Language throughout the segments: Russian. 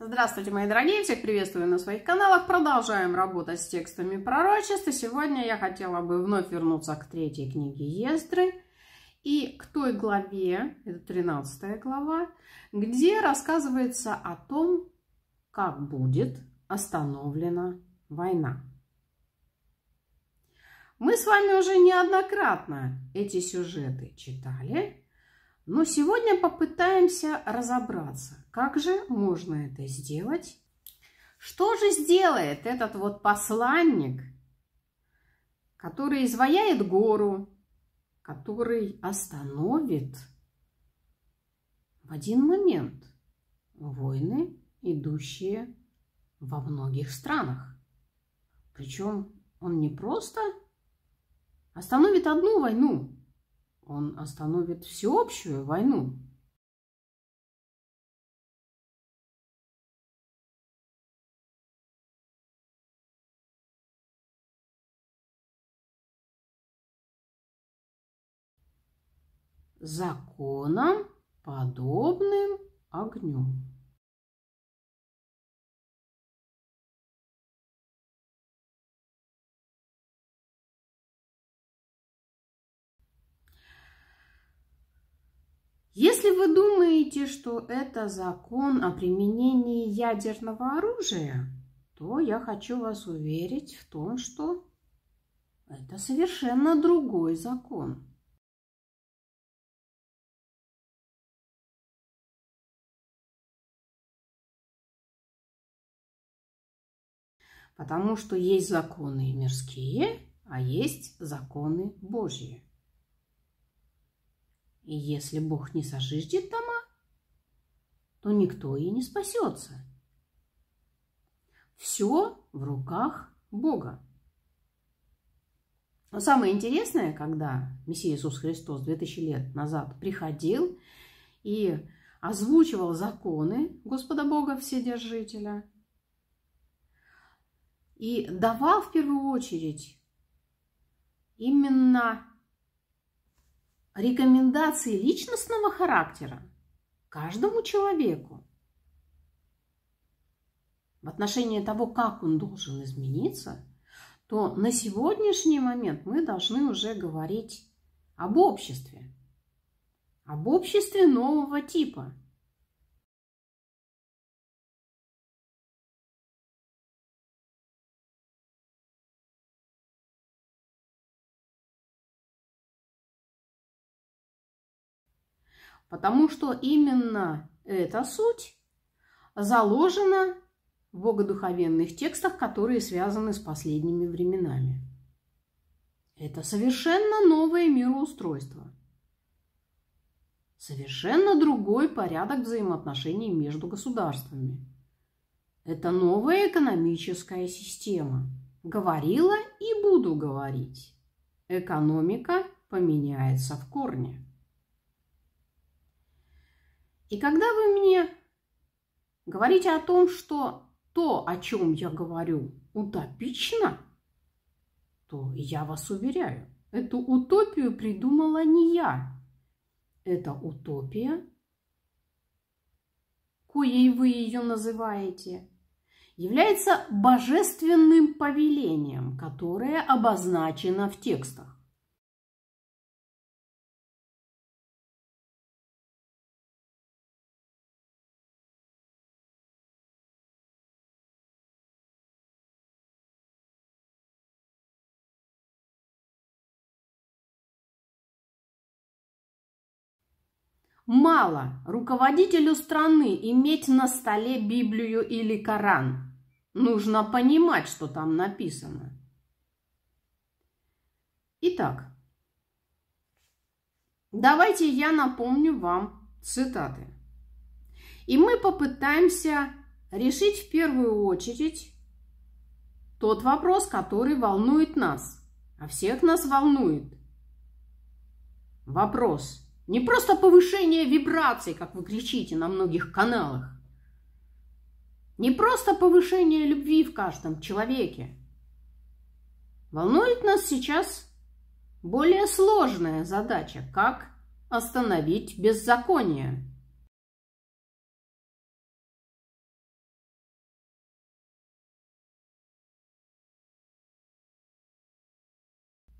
Здравствуйте, мои дорогие! Всех приветствую на своих каналах. Продолжаем работать с текстами пророчества. сегодня я хотела бы вновь вернуться к третьей книге Ездры и к той главе, это 13 глава, где рассказывается о том, как будет остановлена война. Мы с вами уже неоднократно эти сюжеты читали, но сегодня попытаемся разобраться – как же можно это сделать? Что же сделает этот вот посланник, который изваяет гору, который остановит в один момент войны, идущие во многих странах? Причем он не просто остановит одну войну, он остановит всеобщую войну. законом, подобным огню. Если вы думаете, что это закон о применении ядерного оружия, то я хочу вас уверить в том, что это совершенно другой закон. Потому что есть законы мирские, а есть законы Божьи. И если Бог не сожиждет дома, то никто и не спасется. Все в руках Бога. Но самое интересное, когда Мессия Иисус Христос 2000 лет назад приходил и озвучивал законы Господа Бога Вседержителя, и давал в первую очередь именно рекомендации личностного характера каждому человеку в отношении того, как он должен измениться, то на сегодняшний момент мы должны уже говорить об обществе, об обществе нового типа – Потому что именно эта суть заложена в богодуховенных текстах, которые связаны с последними временами. Это совершенно новое мироустройство. Совершенно другой порядок взаимоотношений между государствами. Это новая экономическая система. Говорила и буду говорить. Экономика поменяется в корне. И когда вы мне говорите о том, что то, о чем я говорю, утопично, то я вас уверяю, эту утопию придумала не я. Это утопия, коей вы ее называете, является божественным повелением, которое обозначено в текстах. Мало руководителю страны иметь на столе Библию или Коран. Нужно понимать, что там написано. Итак, давайте я напомню вам цитаты. И мы попытаемся решить в первую очередь тот вопрос, который волнует нас. А всех нас волнует. Вопрос – не просто повышение вибраций, как вы кричите на многих каналах. Не просто повышение любви в каждом человеке. Волнует нас сейчас более сложная задача, как остановить беззаконие.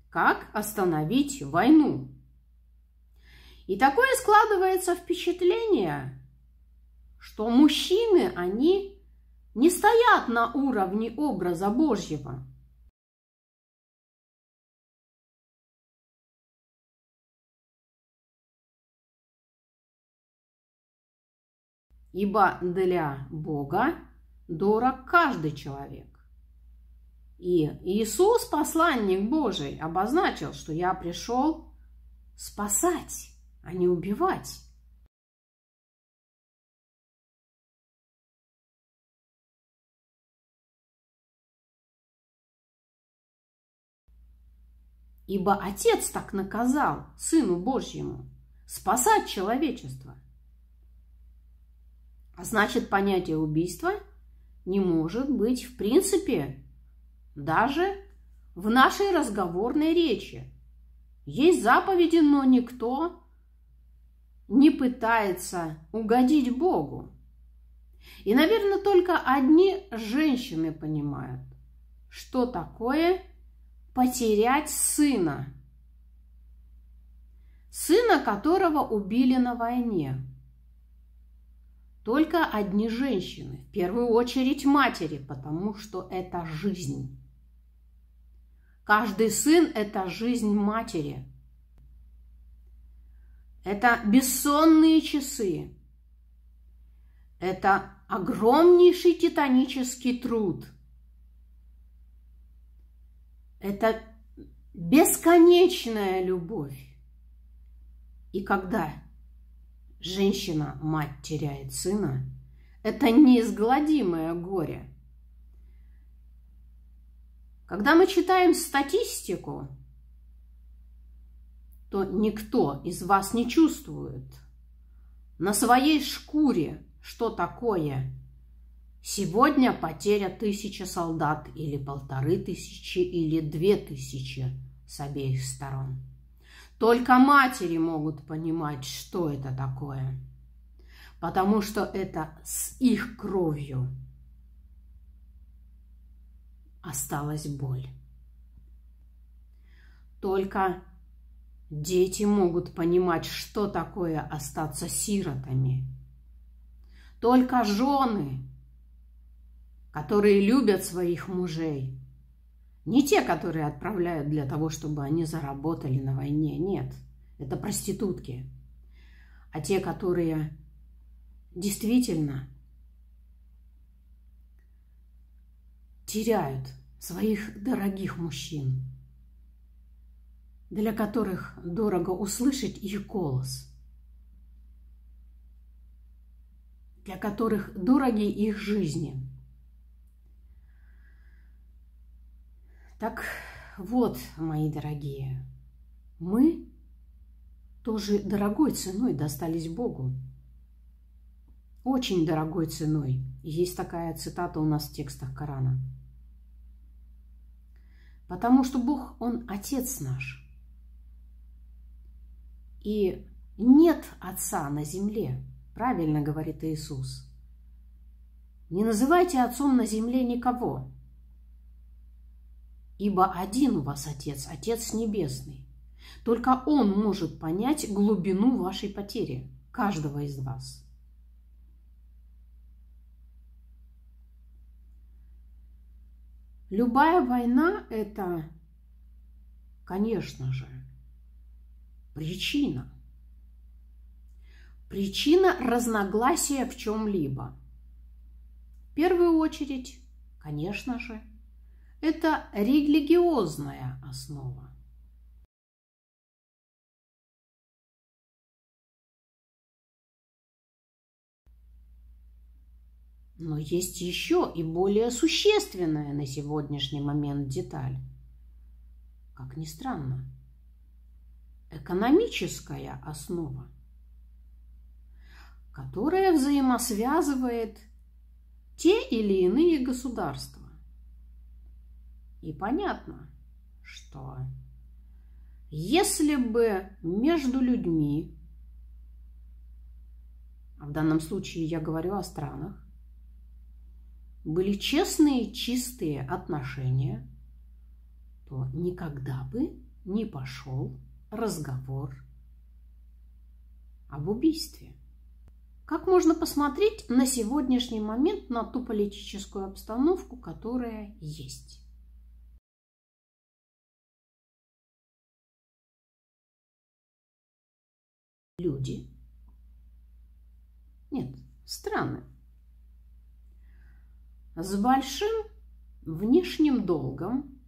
Как остановить войну? И такое складывается впечатление, что мужчины, они не стоят на уровне образа Божьего. Ибо для Бога дорог каждый человек. И Иисус, посланник Божий, обозначил, что я пришел спасать а не убивать. Ибо Отец так наказал Сыну Божьему спасать человечество. А значит, понятие убийства не может быть в принципе даже в нашей разговорной речи. Есть заповеди, но никто не пытается угодить Богу. И, наверное, только одни женщины понимают, что такое потерять сына. Сына, которого убили на войне. Только одни женщины, в первую очередь матери, потому что это жизнь. Каждый сын – это жизнь матери – это бессонные часы, это огромнейший титанический труд, это бесконечная любовь. И когда женщина, мать теряет сына, это неизгладимое горе. Когда мы читаем статистику, то никто из вас не чувствует на своей шкуре, что такое. Сегодня потеря тысяча солдат или полторы тысячи или две тысячи с обеих сторон. Только матери могут понимать, что это такое, потому что это с их кровью осталась боль. Только Дети могут понимать, что такое остаться сиротами. Только жены, которые любят своих мужей, не те, которые отправляют для того, чтобы они заработали на войне, нет, это проститутки, а те, которые действительно теряют своих дорогих мужчин – для которых дорого услышать их голос, для которых дороги их жизни. Так вот, мои дорогие, мы тоже дорогой ценой достались Богу. Очень дорогой ценой. Есть такая цитата у нас в текстах Корана. Потому что Бог, Он Отец наш и нет Отца на земле, правильно говорит Иисус. Не называйте Отцом на земле никого, ибо один у вас Отец, Отец Небесный. Только Он может понять глубину вашей потери, каждого из вас. Любая война – это, конечно же, Причина. Причина разногласия в чем-либо. В первую очередь, конечно же, это религиозная основа. Но есть еще и более существенная на сегодняшний момент деталь. Как ни странно, экономическая основа, которая взаимосвязывает те или иные государства. И понятно, что если бы между людьми, а в данном случае я говорю о странах, были честные, чистые отношения, то никогда бы не пошел разговор об убийстве. Как можно посмотреть на сегодняшний момент на ту политическую обстановку, которая есть? Люди. Нет, страны. С большим внешним долгом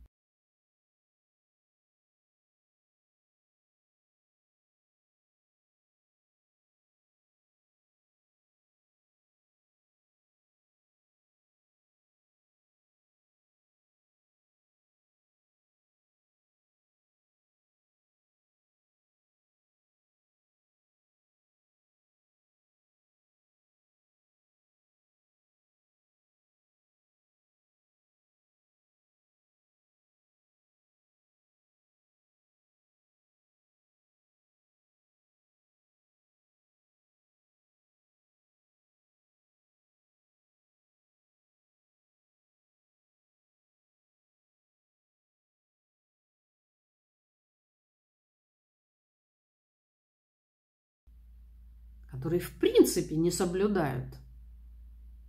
которые в принципе не соблюдают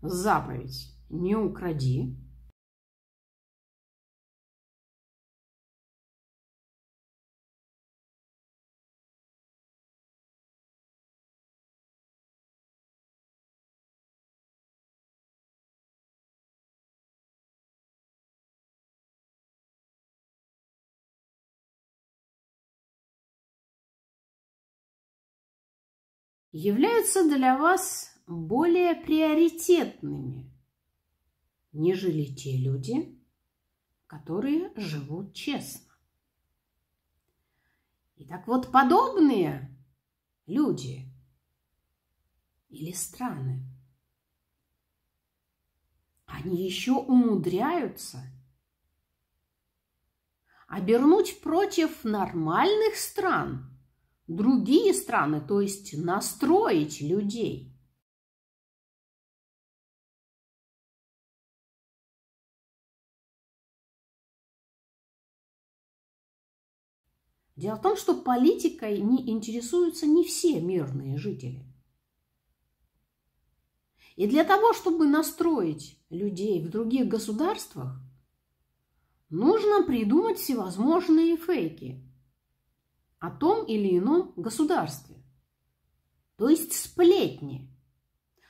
заповедь «не укради», являются для вас более приоритетными, нежели те люди, которые живут честно. И так вот подобные люди или страны, они еще умудряются обернуть против нормальных стран – другие страны, то есть настроить людей – Дело в том, что политикой не интересуются не все мирные жители. И для того, чтобы настроить людей в других государствах, нужно придумать всевозможные фейки о том или ином государстве. То есть сплетни.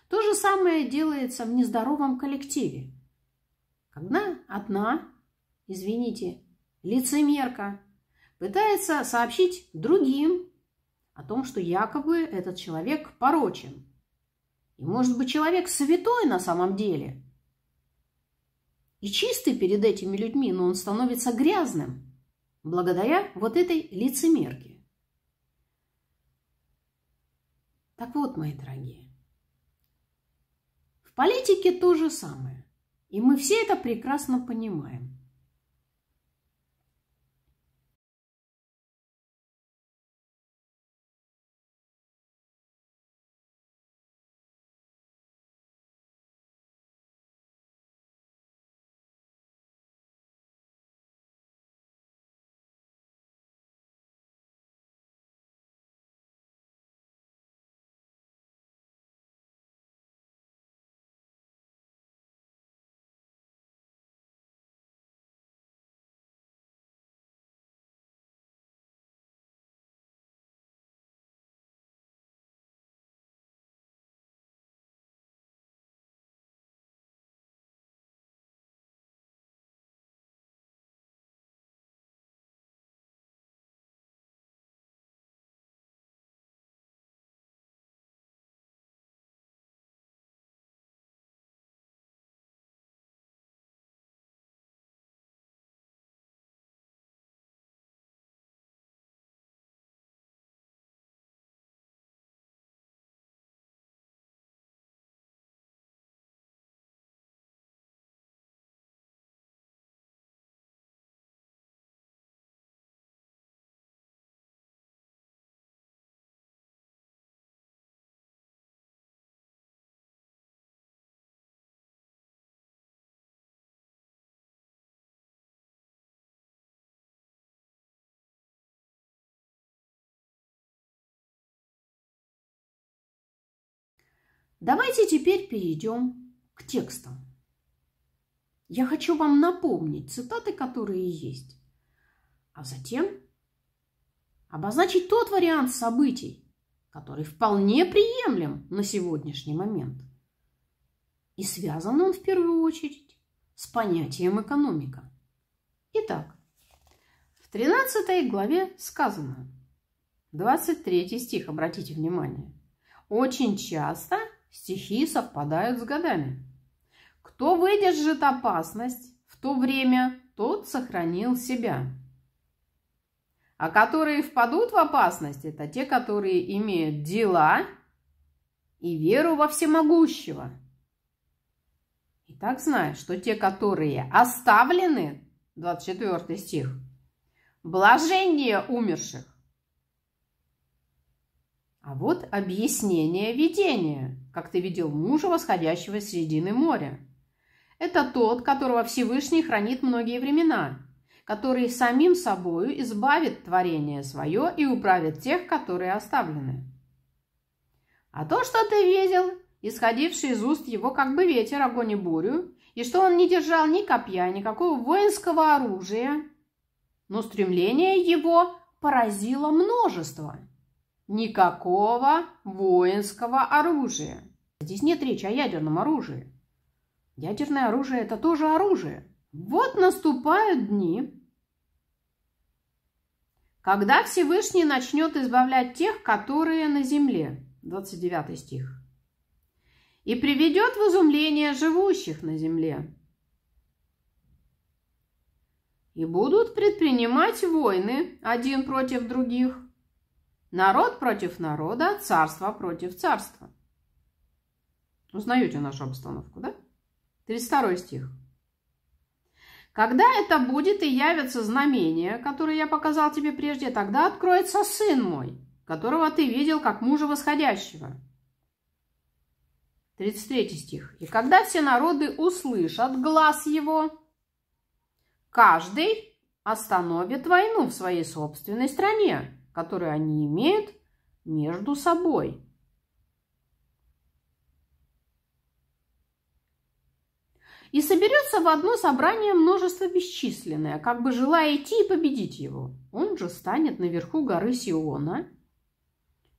То же самое делается в нездоровом коллективе. Когда одна, извините, лицемерка пытается сообщить другим о том, что якобы этот человек порочен. И может быть человек святой на самом деле – и чистый перед этими людьми, но он становится грязным благодаря вот этой лицемерке. Так вот, мои дорогие, в политике то же самое. И мы все это прекрасно понимаем. Давайте теперь перейдем к текстам. Я хочу вам напомнить цитаты, которые есть, а затем обозначить тот вариант событий, который вполне приемлем на сегодняшний момент. И связан он в первую очередь с понятием экономика. Итак, в 13 главе сказано, 23 стих, обратите внимание, очень часто – стихи совпадают с годами. Кто выдержит опасность в то время, тот сохранил себя. А которые впадут в опасность, это те, которые имеют дела и веру во всемогущего. И так знаешь, что те, которые оставлены, 24 стих, блажение умерших, а вот объяснение видения, как ты видел мужа, восходящего с середины моря. Это тот, которого Всевышний хранит многие времена, который самим собою избавит творение свое и управит тех, которые оставлены. А то, что ты видел, исходивший из уст его как бы ветер, огонь и бурю, и что он не держал ни копья, никакого воинского оружия, но стремление его поразило множество – Никакого воинского оружия. Здесь нет речи о ядерном оружии. Ядерное оружие – это тоже оружие. Вот наступают дни, когда Всевышний начнет избавлять тех, которые на земле. 29 стих. И приведет в изумление живущих на земле. И будут предпринимать войны один против других – Народ против народа, царство против царства. Узнаете нашу обстановку, да? 32 стих. Когда это будет и явятся знамения, которые я показал тебе прежде, тогда откроется сын мой, которого ты видел как мужа восходящего. 33 стих. И когда все народы услышат глаз его, каждый остановит войну в своей собственной стране которые они имеют между собой. И соберется в одно собрание множество бесчисленное, как бы желая идти и победить его. Он же станет наверху горы Сиона.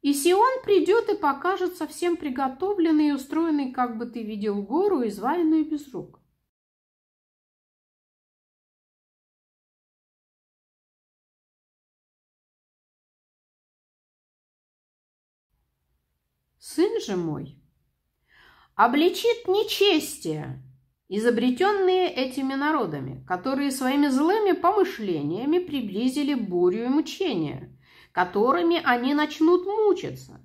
И Сион придет и покажет совсем приготовленный и устроенный, как бы ты видел гору, изваянную без рук. сын же мой, обличит нечестие, изобретенные этими народами, которые своими злыми помышлениями приблизили бурю и мучения, которыми они начнут мучиться,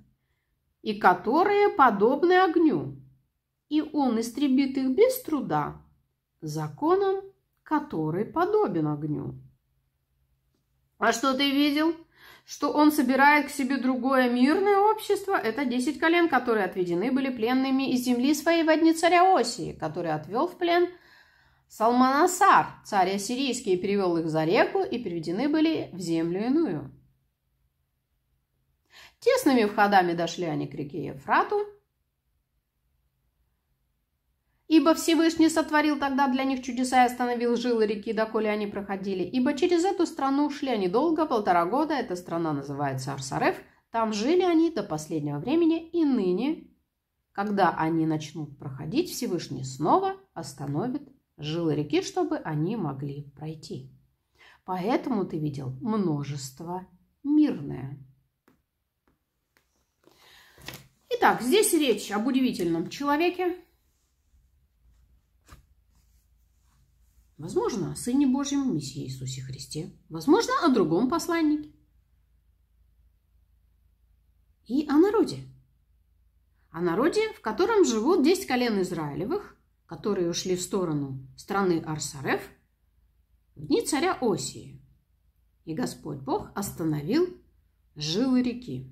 и которые подобны огню, и он истребит их без труда, законом, который подобен огню. А что ты видел? что он собирает к себе другое мирное общество, это десять колен, которые отведены были пленными из земли своей в одни царя Осии, который отвел в плен Салманасар, царь ассирийский, и перевел их за реку, и переведены были в землю иную. Тесными входами дошли они к реке Ефрату, Ибо Всевышний сотворил тогда для них чудеса и остановил жилы реки, доколе они проходили. Ибо через эту страну ушли они долго, полтора года. Эта страна называется Арсарев. Там жили они до последнего времени и ныне, когда они начнут проходить, Всевышний снова остановит жилы реки, чтобы они могли пройти. Поэтому ты видел множество мирное. Итак, здесь речь об удивительном человеке, Возможно, о Сыне Божьем, Мессии Иисусе Христе. Возможно, о другом посланнике. И о народе. О народе, в котором живут 10 колен Израилевых, которые ушли в сторону страны Арсарев в дни царя Осии. И Господь Бог остановил жилы реки.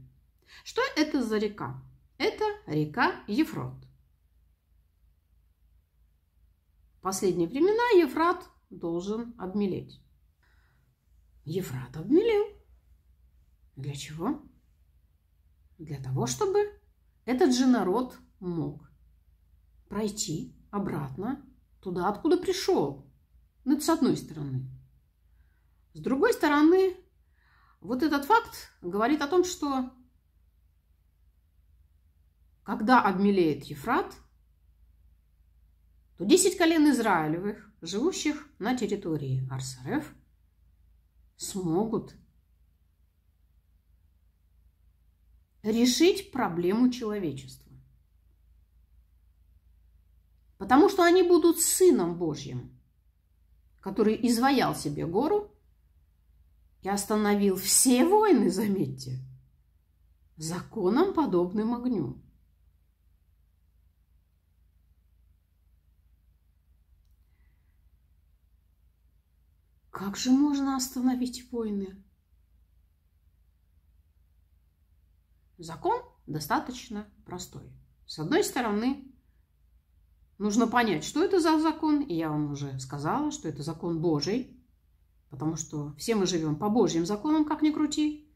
Что это за река? Это река Ефрот. последние времена Ефрат должен обмелеть. Ефрат обмелел. Для чего? Для того, чтобы этот же народ мог пройти обратно туда, откуда пришел. Ну, это с одной стороны. С другой стороны, вот этот факт говорит о том, что когда обмелеет Ефрат – то 10 колен Израилевых, живущих на территории Арсарев, смогут решить проблему человечества. Потому что они будут сыном Божьим, который изваял себе гору и остановил все войны, заметьте, законом подобным огню. Как же можно остановить войны? Закон достаточно простой. С одной стороны, нужно понять, что это за закон, и я вам уже сказала, что это закон Божий, потому что все мы живем по Божьим законам, как ни крути,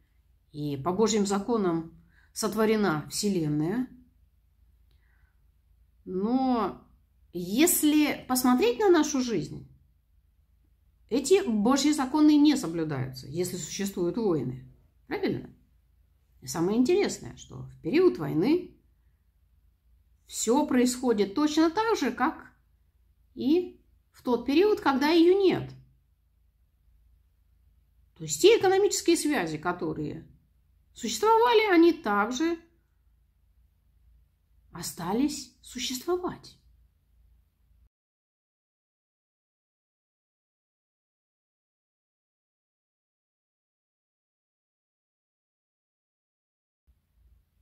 и по Божьим законам сотворена Вселенная. Но если посмотреть на нашу жизнь, эти божьи законы не соблюдаются, если существуют войны. Правильно? И самое интересное, что в период войны все происходит точно так же, как и в тот период, когда ее нет. То есть те экономические связи, которые существовали, они также остались существовать.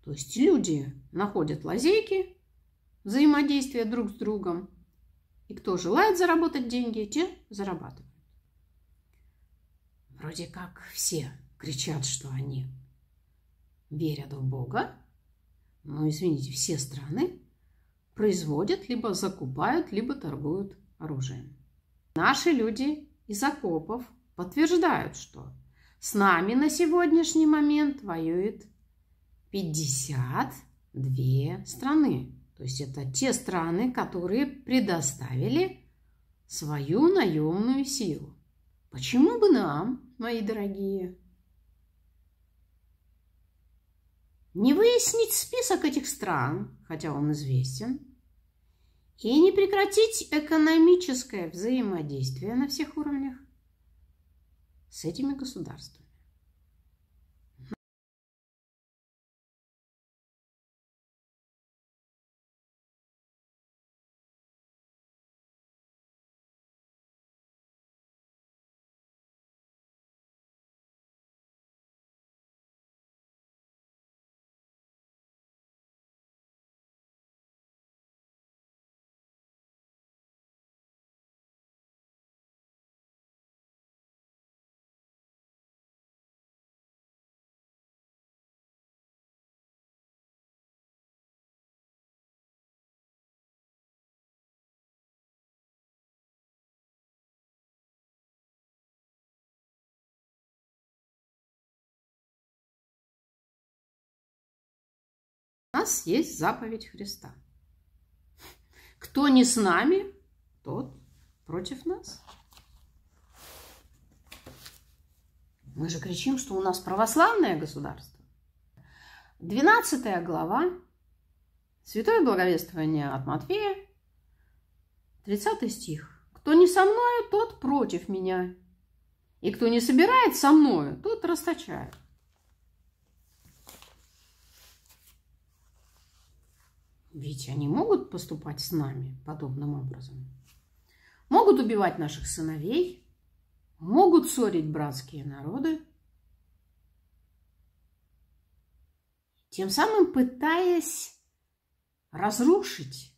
То есть люди находят лазейки взаимодействия друг с другом, и кто желает заработать деньги, те зарабатывают. Вроде как все кричат, что они верят в Бога, но, извините, все страны производят, либо закупают, либо торгуют оружием. Наши люди из окопов подтверждают, что с нами на сегодняшний момент воюет 52 страны. То есть это те страны, которые предоставили свою наемную силу. Почему бы нам, мои дорогие, не выяснить список этих стран, хотя он известен, и не прекратить экономическое взаимодействие на всех уровнях с этими государствами? нас есть заповедь Христа. Кто не с нами, тот против нас. Мы же кричим, что у нас православное государство. 12 глава Святое Благовествование от Матфея, 30 стих. «Кто не со мною, тот против меня, и кто не собирает со мною, тот расточает». Ведь они могут поступать с нами подобным образом. Могут убивать наших сыновей, могут ссорить братские народы, тем самым пытаясь разрушить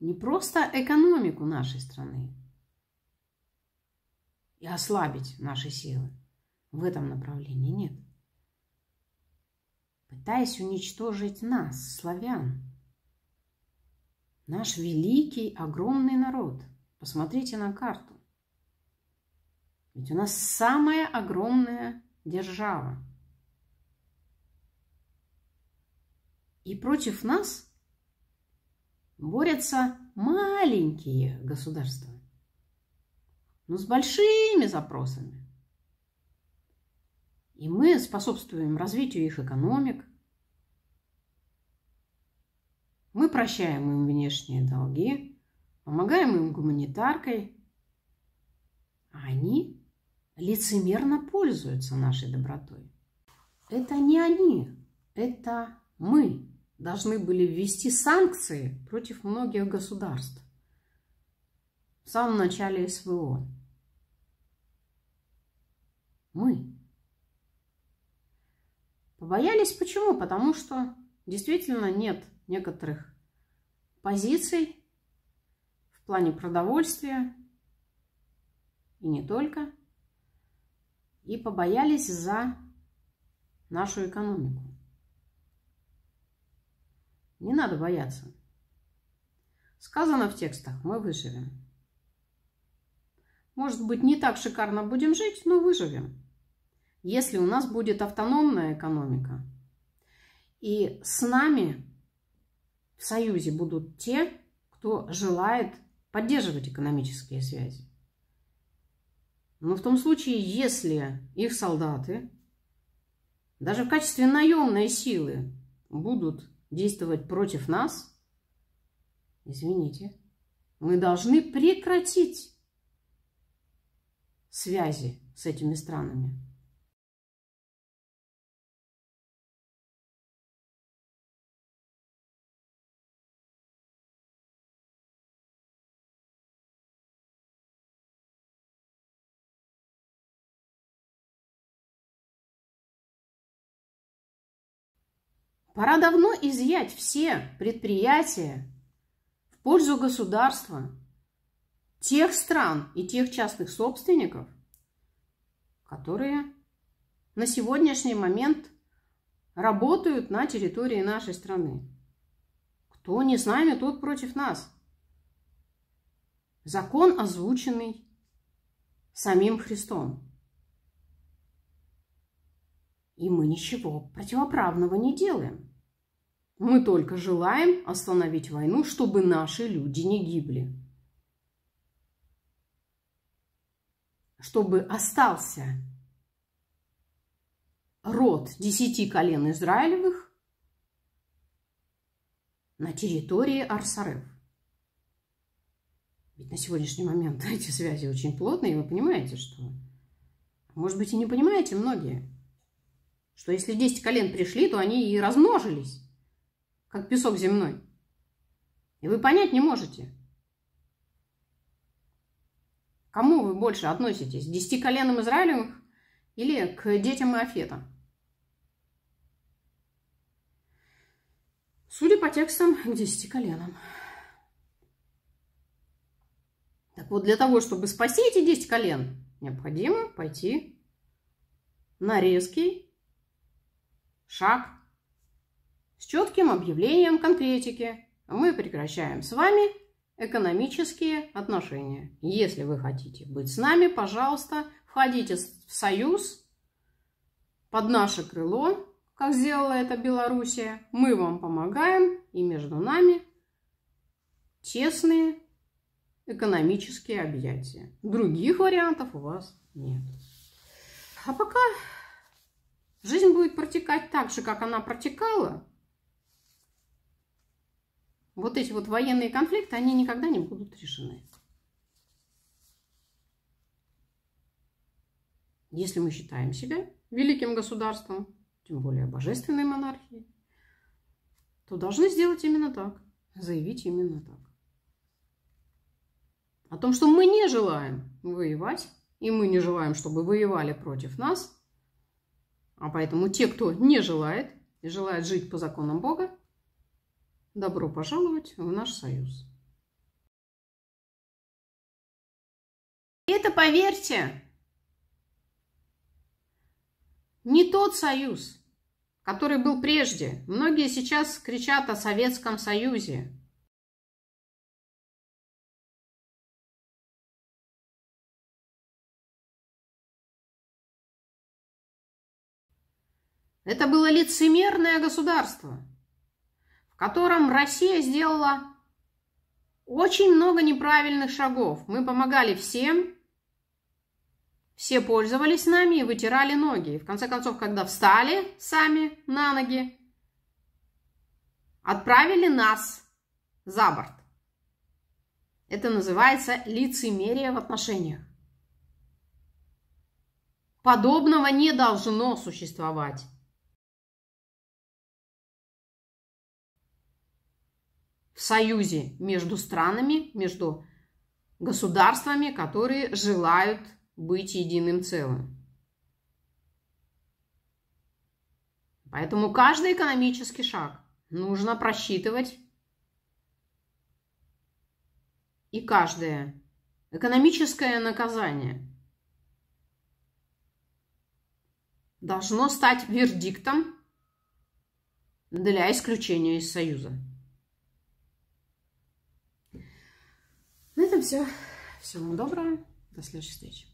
не просто экономику нашей страны и ослабить наши силы. В этом направлении нет. Пытаясь уничтожить нас, славян – Наш великий, огромный народ. Посмотрите на карту. Ведь у нас самая огромная держава. И против нас борются маленькие государства, но с большими запросами. И мы способствуем развитию их экономик, Мы прощаем им внешние долги, помогаем им гуманитаркой, а они лицемерно пользуются нашей добротой. Это не они, это мы должны были ввести санкции против многих государств в самом начале СВО. Мы. Побоялись почему? Потому что действительно нет некоторых позиций в плане продовольствия и не только, и побоялись за нашу экономику. Не надо бояться. Сказано в текстах, мы выживем. Может быть, не так шикарно будем жить, но выживем. Если у нас будет автономная экономика, и с нами в Союзе будут те, кто желает поддерживать экономические связи. Но в том случае, если их солдаты даже в качестве наемной силы будут действовать против нас, извините, мы должны прекратить связи с этими странами. Пора давно изъять все предприятия в пользу государства, тех стран и тех частных собственников, которые на сегодняшний момент работают на территории нашей страны. Кто не с нами, тот против нас. Закон, озвученный самим Христом. И мы ничего противоправного не делаем. Мы только желаем остановить войну, чтобы наши люди не гибли. Чтобы остался род десяти колен Израилевых на территории Арсарев. Ведь на сегодняшний момент эти связи очень плотные, и вы понимаете, что... Может быть, и не понимаете многие, что если 10 колен пришли, то они и размножились как песок земной. И вы понять не можете. Кому вы больше относитесь? Десяти коленам Израилевых или к детям Иофета? Судя по текстам, к десяти коленам. Так вот, для того, чтобы спасти эти десять колен, необходимо пойти на резкий шаг с четким объявлением конкретики. Мы прекращаем с вами экономические отношения. Если вы хотите быть с нами, пожалуйста, входите в союз под наше крыло, как сделала это Белоруссия. Мы вам помогаем, и между нами тесные экономические объятия. Других вариантов у вас нет. А пока жизнь будет протекать так же, как она протекала – вот эти вот военные конфликты, они никогда не будут решены. Если мы считаем себя великим государством, тем более божественной монархией, то должны сделать именно так, заявить именно так. О том, что мы не желаем воевать, и мы не желаем, чтобы воевали против нас, а поэтому те, кто не желает и желает жить по законам Бога, Добро пожаловать в наш союз. Это, поверьте, не тот союз, который был прежде. Многие сейчас кричат о Советском Союзе. Это было лицемерное государство котором Россия сделала очень много неправильных шагов. Мы помогали всем, все пользовались нами и вытирали ноги. И в конце концов, когда встали сами на ноги, отправили нас за борт. Это называется лицемерие в отношениях. Подобного не должно существовать. в союзе между странами, между государствами, которые желают быть единым целым. Поэтому каждый экономический шаг нужно просчитывать. И каждое экономическое наказание должно стать вердиктом для исключения из Союза. увидимся. Всего вам доброго. До следующих встреч.